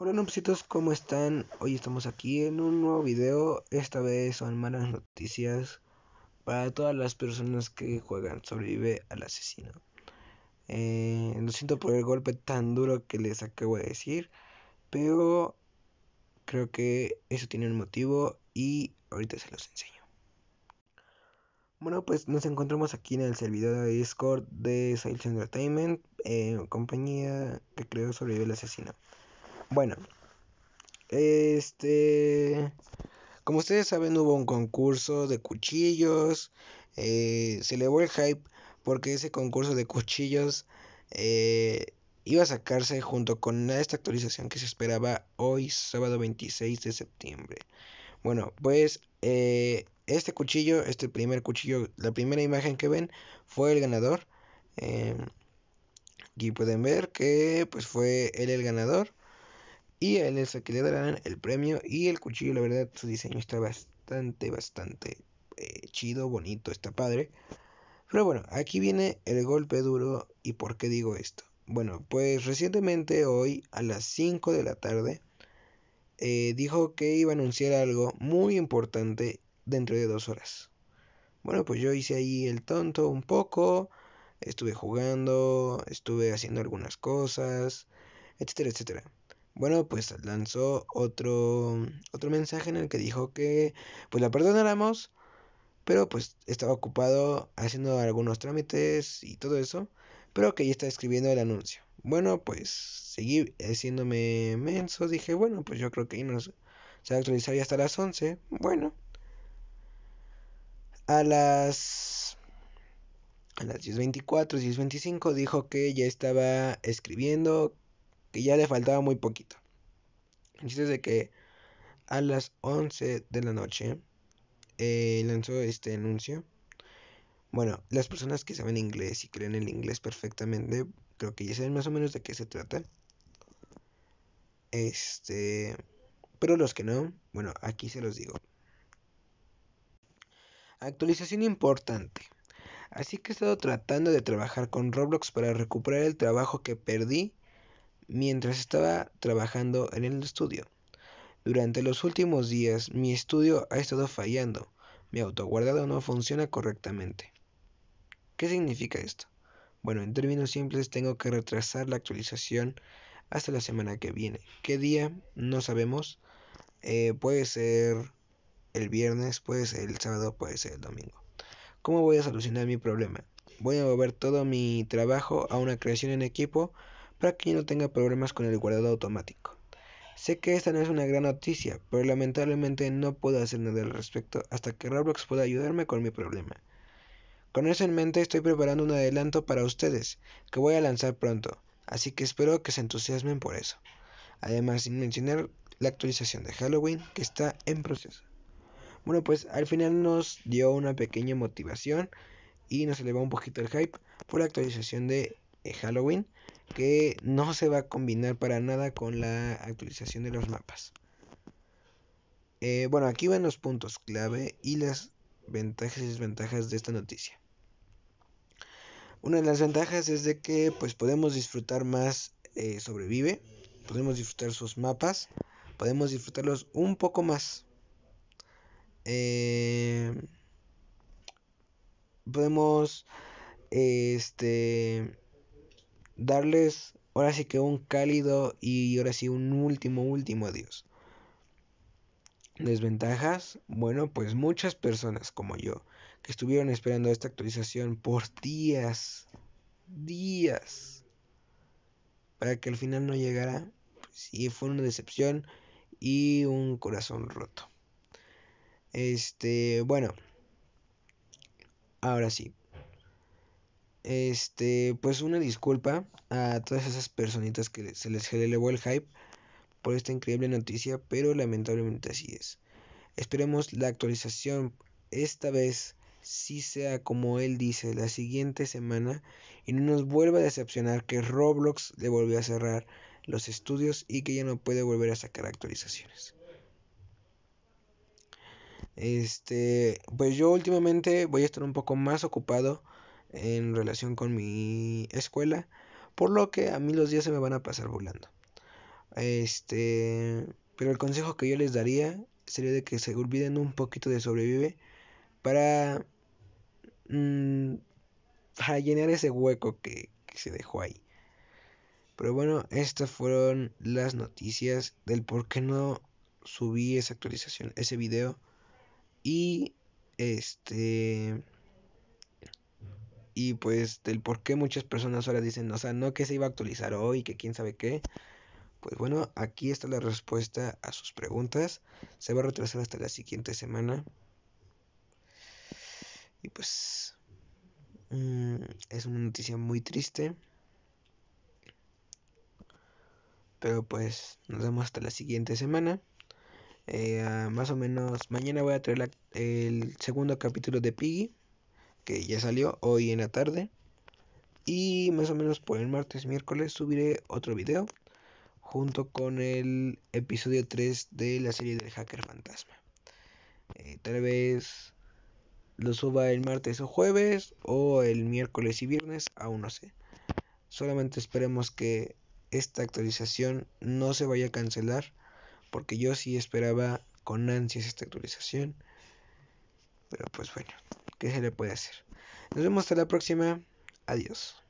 Hola nupcitos, ¿cómo están? Hoy estamos aquí en un nuevo video. Esta vez son malas noticias para todas las personas que juegan Sobrevive al asesino. Eh, lo siento por el golpe tan duro que les acabo de decir, pero creo que eso tiene un motivo y ahorita se los enseño. Bueno, pues nos encontramos aquí en el servidor de Discord de Sales Entertainment, eh, compañía que creó Sobrevive al asesino. Bueno, este, como ustedes saben, hubo un concurso de cuchillos. Eh, se elevó el hype porque ese concurso de cuchillos eh, iba a sacarse junto con esta actualización que se esperaba hoy, sábado 26 de septiembre. Bueno, pues eh, este cuchillo, este primer cuchillo, la primera imagen que ven fue el ganador. y pueden ver que pues fue él el ganador. Y a él es que le darán el premio y el cuchillo, la verdad, su diseño está bastante, bastante eh, chido, bonito, está padre. Pero bueno, aquí viene el golpe duro y por qué digo esto. Bueno, pues recientemente hoy a las 5 de la tarde eh, dijo que iba a anunciar algo muy importante dentro de dos horas. Bueno, pues yo hice ahí el tonto un poco, estuve jugando, estuve haciendo algunas cosas, etcétera, etcétera. Bueno, pues lanzó otro, otro mensaje en el que dijo que pues la perdonáramos, pero pues estaba ocupado haciendo algunos trámites y todo eso, pero que ya está escribiendo el anuncio. Bueno, pues seguí haciéndome menso, dije, bueno, pues yo creo que ahí se va a actualizar ya hasta las 11. Bueno. A las a las 10.24, 10.25 dijo que ya estaba escribiendo, que ya le faltaba muy poquito. y que a las 11 de la noche eh, lanzó este anuncio. Bueno, las personas que saben inglés y creen el inglés perfectamente, creo que ya saben más o menos de qué se trata. Este, pero los que no, bueno, aquí se los digo. Actualización importante. Así que he estado tratando de trabajar con Roblox para recuperar el trabajo que perdí mientras estaba trabajando en el estudio. Durante los últimos días mi estudio ha estado fallando. Mi autoguardado no funciona correctamente. ¿Qué significa esto? Bueno, en términos simples tengo que retrasar la actualización hasta la semana que viene. ¿Qué día? No sabemos. Eh, puede ser el viernes, puede ser el sábado, puede ser el domingo. ¿Cómo voy a solucionar mi problema? Voy a mover todo mi trabajo a una creación en equipo para que no tenga problemas con el guardado automático. Sé que esta no es una gran noticia, pero lamentablemente no puedo hacer nada al respecto hasta que Roblox pueda ayudarme con mi problema. Con eso en mente estoy preparando un adelanto para ustedes, que voy a lanzar pronto, así que espero que se entusiasmen por eso. Además, sin mencionar la actualización de Halloween que está en proceso. Bueno, pues al final nos dio una pequeña motivación y nos elevó un poquito el hype por la actualización de eh, Halloween que no se va a combinar para nada con la actualización de los mapas. Eh, bueno, aquí van los puntos clave y las ventajas y desventajas de esta noticia. Una de las ventajas es de que pues podemos disfrutar más eh, sobrevive, podemos disfrutar sus mapas, podemos disfrutarlos un poco más. Eh, podemos este darles ahora sí que un cálido y ahora sí un último, último adiós. Desventajas, bueno, pues muchas personas como yo que estuvieron esperando esta actualización por días, días, para que al final no llegara, Y pues sí fue una decepción y un corazón roto. Este, bueno, ahora sí, este, pues una disculpa a todas esas personitas que se les elevó el hype por esta increíble noticia, pero lamentablemente así es. Esperemos la actualización esta vez Si sea como él dice la siguiente semana y no nos vuelva a decepcionar que Roblox le volvió a cerrar los estudios y que ya no puede volver a sacar actualizaciones. Este, pues yo últimamente voy a estar un poco más ocupado en relación con mi escuela, por lo que a mí los días se me van a pasar volando. Este, pero el consejo que yo les daría sería de que se olviden un poquito de sobrevive mm, para, llenar ese hueco que, que se dejó ahí. Pero bueno, estas fueron las noticias del por qué no subí esa actualización, ese video. Y este y pues del por qué muchas personas ahora dicen, o sea, no que se iba a actualizar hoy, que quién sabe qué. Pues bueno, aquí está la respuesta a sus preguntas. Se va a retrasar hasta la siguiente semana. Y pues mm, es una noticia muy triste. Pero pues nos vemos hasta la siguiente semana. Eh, ah, más o menos mañana voy a traer el segundo capítulo de Piggy que ya salió hoy en la tarde. Y más o menos por el martes, miércoles subiré otro video junto con el episodio 3 de la serie del hacker fantasma. Eh, tal vez lo suba el martes o jueves o el miércoles y viernes, aún no sé. Solamente esperemos que esta actualización no se vaya a cancelar porque yo sí esperaba con ansias esta actualización. Pero pues bueno que se le puede hacer? Nos vemos hasta la próxima. Adiós.